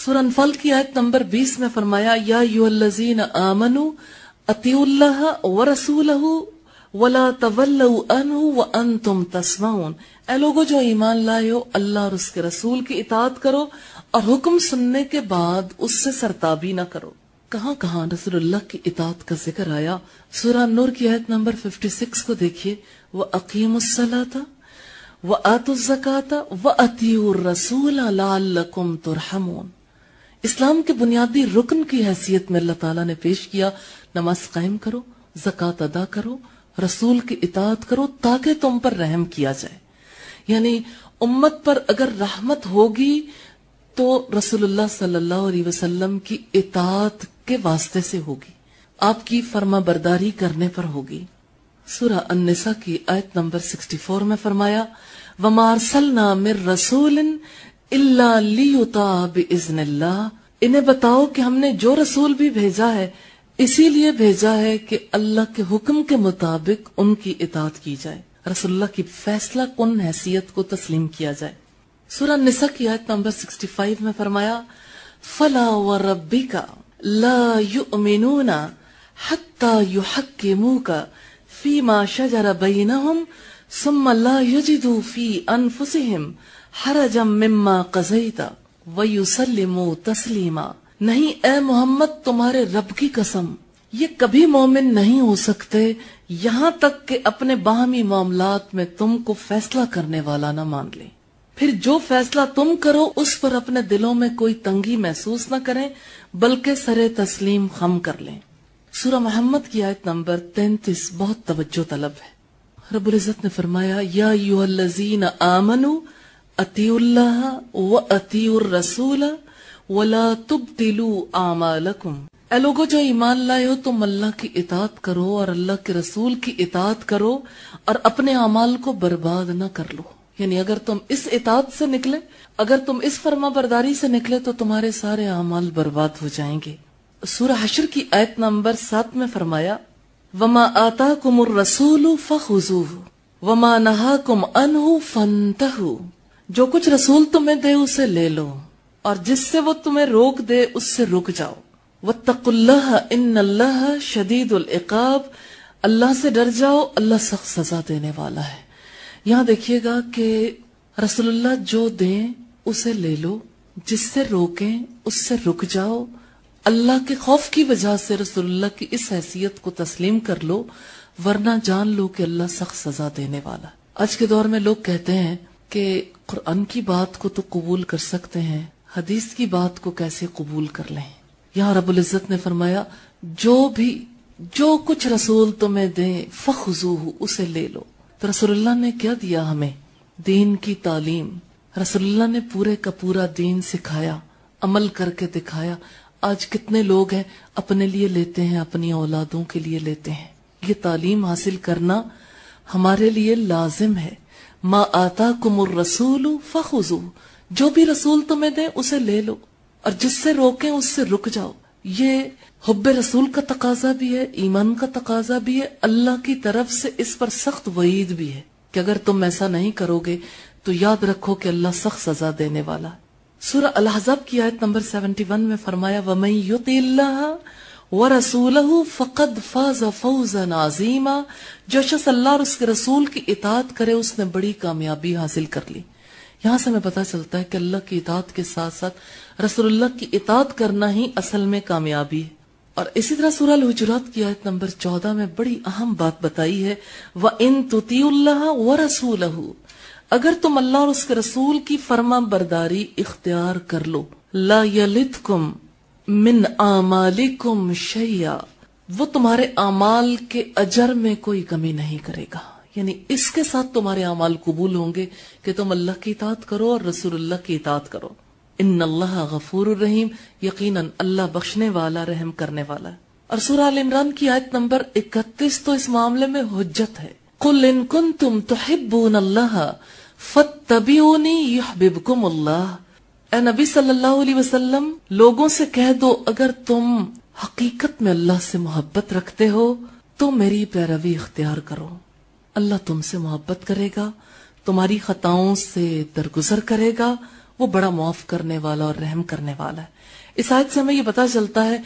फल की आयत नंबर बीस में फरमाया या यूल्लजीन व रसूलह वला तवल्लु जो ईमान लाए हो अल्लाह और उसके रसूल की इतात करो और हुक्म सुनने के बाद उससे सरताबी ना करो कहाँ कहाँ रसूलुल्लाह की इताद का जिक्र आया सूरा नूर की आयत नंबर 56 को देखिए वह अकीम था वह आतुजक़ाता व अतीउर रसूल इस्लाम के बुनियादी रुकन की हैसियत में अल्लाह ताला ने पेश किया नमाज कायम करो जक़ात अदा करो रसूल की इतात करो ताकि तुम पर रहम किया जाए यानी उम्मत पर अगर रहमत होगी तो रसूलुल्लाह सल्लल्लाहु अलैहि वसल्लम की इतात के वास्ते से होगी आपकी फर्मा बरदारी करने पर होगी सूरा अन्निसा की आयत नंबर 64 में फरमाया वमारसल नामिर रसूलिन इजनल्ला इन्हें बताओ कि हमने जो रसूल भी भेजा है इसीलिए भेजा है कि अल्लाह के हुक्म के मुताबिक उनकी इतात की जाए रसुल्ला की फैसला कन हैसियत को तस्लीम किया जाए सूरा निसा की आयत नंबर 65 में फरमाया फला व रबी का ला मुंह का फी फीमा शजरा बैनहुम सुम्मा ला यजिदू फी अनफुसिहिम हरजम मिम्मा कजईता वयुसलिमो तस्लीमा नहीं ए मोहम्मद तुम्हारे रब की कसम ये कभी मोमिन नहीं हो सकते यहाँ तक के अपने बाहमी मामलात में तुमको फैसला करने वाला न मान ले फिर जो फैसला तुम करो उस पर अपने दिलों में कोई तंगी महसूस न करें बल्कि सरे तस्लीम खम कर लें सूरह मोहम्मद की आयत नंबर तैतीस बहुत तवज्जो तलब है रबुल्जत ने फरमाया या यूजीन आमनू अतिउल्लाह व अतिउर रसूल वला तिलू आमालकुम ए लोगो जो ईमान लाए हो तुम अल्लाह की इतात करो और अल्लाह के रसूल की इतात करो और अपने अमाल को बर्बाद न कर लो यानी अगर तुम इस इतात से निकले अगर तुम इस फर्मा बरदारी से निकले तो तुम्हारे सारे अमाल बर्बाद हो जाएंगे सूरह हशर की आयत नंबर सात में फरमाया वमा आता कुमर रसूल फखुजू वमा नहा कुम अनहू फनतहू जो कुछ रसूल तुम्हें दे उसे ले लो और जिससे वो तुम्हें रोक दे उससे रुक जाओ वह तकुल्लह इन अल्लाह शदीद उलकाब अल्लाह से डर जाओ अल्लाह सख्त सजा देने वाला है यहाँ देखिएगा कि रसुल्ला जो दें उसे ले लो जिससे रोकें उससे रुक जाओ अल्लाह के खौफ की वजह से रसुल्ला की इस हैसियत को तस्लीम कर लो वरना जान लो कि अल्लाह सख्त सजा देने वाला आज के दौर में लोग कहते हैं कि कुरान की बात को तो कबूल कर सकते हैं हदीस की बात को कैसे कबूल कर लें यहाँ रबुल्जत ने फरमाया जो भी जो कुछ रसूल तुम्हें दें फखजूह उसे ले लो तो रसोल्ला ने क्या दिया हमें दीन की तालीम रसोल्ला ने पूरे का पूरा दीन सिखाया अमल करके दिखाया आज कितने लोग हैं अपने लिए लेते हैं अपनी औलादों के लिए लेते हैं ये तालीम हासिल करना हमारे लिए लाजिम है मा आता कुमर रसूल फखुजू जो भी रसूल तुम्हें दे उसे ले लो और जिससे रोके उससे रुक जाओ ये हब्ब रसूल का तकाजा भी है ईमान का तकाजा भी है अल्लाह की तरफ से इस पर सख्त वईद भी है कि अगर तुम ऐसा नहीं करोगे तो याद रखो कि अल्लाह सख्त सजा देने वाला है अलहजब की आयत नंबर सेवेंटी वन में फरमाया वमई युत व रसूल फ़कद फ़ाज फौज नाजीमा जो शख्स अल्लाह और उसके रसूल की इतात करे उसने बड़ी कामयाबी हासिल कर ली यहाँ से हमें पता चलता है कि अल्लाह की इतात के साथ साथ रसूलुल्लाह की इतात करना ही असल में कामयाबी है और इसी तरह सूरह हजरात की आयत नंबर चौदह में बड़ी अहम बात बताई है व इन तुतील्लाह व रसूल अगर तुम अल्लाह और उसके रसूल की फर्मा बरदारी इख्तियार कर लो ला यलित मिन आमालिकुम शैया वो तुम्हारे अमाल के अजर में कोई कमी नहीं करेगा यानी इसके साथ तुम्हारे अमाल कबूल होंगे कि तुम अल्लाह की इतात करो और रसूलुल्लाह की इतात करो इन अल्लाह गफूर रहीम यकीनन अल्लाह बख्शने वाला रहम करने वाला है और सूरा इमरान की आयत नंबर इकतीस तो इस मामले में हजत है कुल इनकुन तुम तो हिब्बून अल्लाह फत तबीनी बिबकुम अल्लाह અનબી સલ્લલ્લાહુ અલહી વસલ્લમ લોકો સે કહે દો અગર તુમ હકીકત મે અલ્લાહ સે mohabbat રખતે હો તો મેરી પરવરી ઇખતियार કરો અલ્લાહ તુમસે mohabbat કરેગા તુમારી ખતાઓ સે દરગુઝર કરેગા વો બڑا માફ કરને والا ઓર રહમ કરને والا હે ઇસ હદ સે મે યે pata ચલતા હે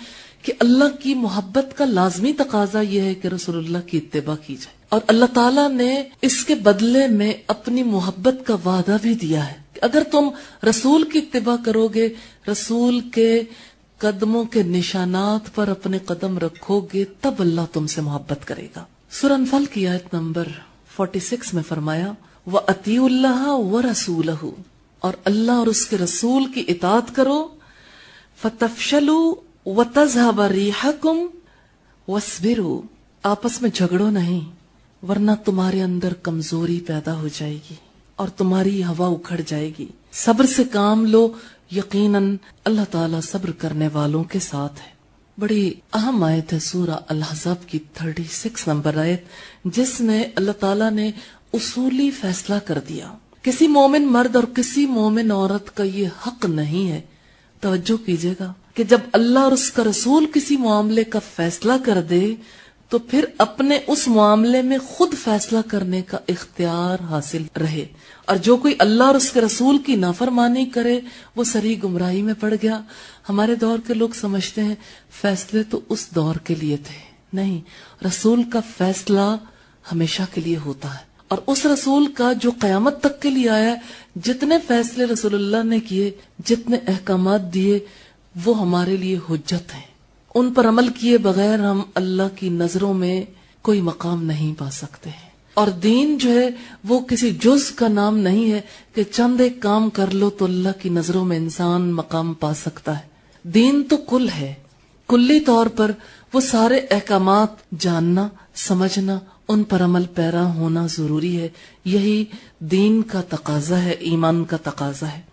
કે અલ્લાહ કી mohabbat કા لازમી તકાઝા યે હે કે રસૂલુલ્લાહ કી ઇતબા કી જાયે ઓર અલ્લાહ તઆલાને ઇસકે બદલે મે apni mohabbat ka vaada bhi diya hai अगर तुम रसूल की इतबा करोगे रसूल के कदमों के निशानात पर अपने कदम रखोगे तब अल्लाह तुमसे मोहब्बत करेगा सुरन फल की आयत नंबर 46 में फरमाया वह अतील्लाह व रसूल और अल्लाह और उसके रसूल की इतात करो फतफशलू व तजहब रिहाकुम वसबिरू आपस में झगड़ो नहीं वरना तुम्हारे अंदर कमजोरी पैदा हो जाएगी और तुम्हारी हवा उखड़ जाएगी सब्र से काम लो यकीनन अल्लाह ताला सब्र करने वालों के साथ है बड़ी अहम आयत है सूरा अलहजब की थर्टी सिक्स नंबर आयत जिसमें अल्लाह ताला ने उसूली फैसला कर दिया किसी मोमिन मर्द और किसी मोमिन औरत का ये हक नहीं है तवज्जो कीजिएगा कि जब अल्लाह और उसका रसूल किसी मामले का फैसला कर दे तो फिर अपने उस मामले में खुद फैसला करने का इख्तियार हासिल रहे और जो कोई अल्लाह और उसके रसूल की नाफरमानी करे वो सरी गुमराही में पड़ गया हमारे दौर के लोग समझते हैं फैसले तो उस दौर के लिए थे नहीं रसूल का फैसला हमेशा के लिए होता है और उस रसूल का जो कयामत तक के लिए आया जितने फैसले रसूल ने किए जितने अहकाम दिए वो हमारे लिए हजत हैं उन पर अमल किए बगैर हम अल्लाह की नजरों में कोई मकाम नहीं पा सकते हैं और दीन जो है वो किसी जुज का नाम नहीं है कि चंद एक काम कर लो तो अल्लाह की नजरों में इंसान मकाम पा सकता है दीन तो कुल है कुल्ली तौर पर वो सारे अहकाम जानना समझना उन पर अमल पैरा होना जरूरी है यही दीन का तकाजा है ईमान का तकाजा है